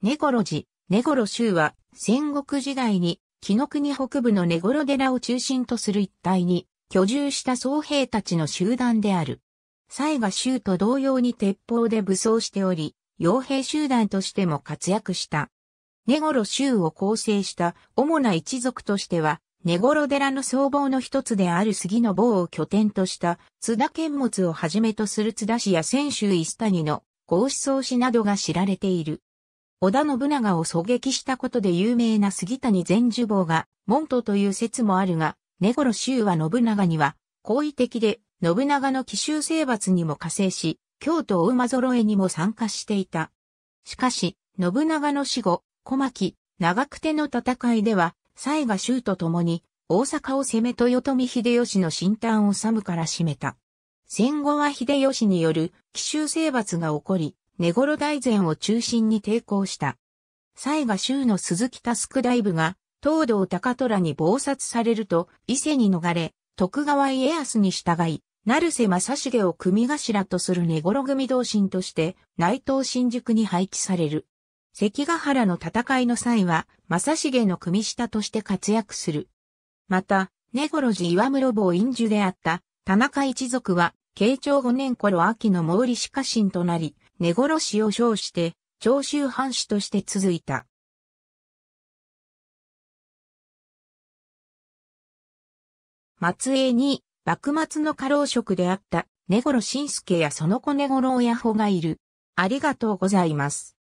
ネゴロ寺、ネゴロ州は戦国時代に紀の国北部のネゴロ寺を中心とする一帯に居住した僧兵たちの集団である。西賀州と同様に鉄砲で武装しており、傭兵集団としても活躍した。ネゴロ州を構成した主な一族としては、ネゴロ寺の僧帽の一つである杉の坊を拠点とした津田剣物をはじめとする津田氏や泉州イス谷の合子宗氏などが知られている。織田信長を狙撃したことで有名な杉谷善樹坊が、門徒という説もあるが、根頃衆は信長には、好意的で、信長の奇襲征伐にも加勢し、京都を馬揃えにも参加していた。しかし、信長の死後、小牧、長久手の戦いでは、西賀州と共に、大阪を攻め豊臣秀吉の新を治から占めた。戦後は秀吉による奇襲征伐が起こり、ネゴロ大前を中心に抵抗した。西賀州の鈴木タスク大部が、東道高虎に暴殺されると、伊勢に逃れ、徳川家康に従い、成瀬正重を組頭とする根頃組同心として、内藤新宿に配置される。関ヶ原の戦いの際は、正重の組下として活躍する。また、根頃寺岩室坊院樹であった、田中一族は、慶長5年頃秋の毛利氏家臣となり、根殺しを称して、長州藩士として続いた。松江に、幕末の過労職であった、根頃晋介やその子根頃親穂がいる。ありがとうございます。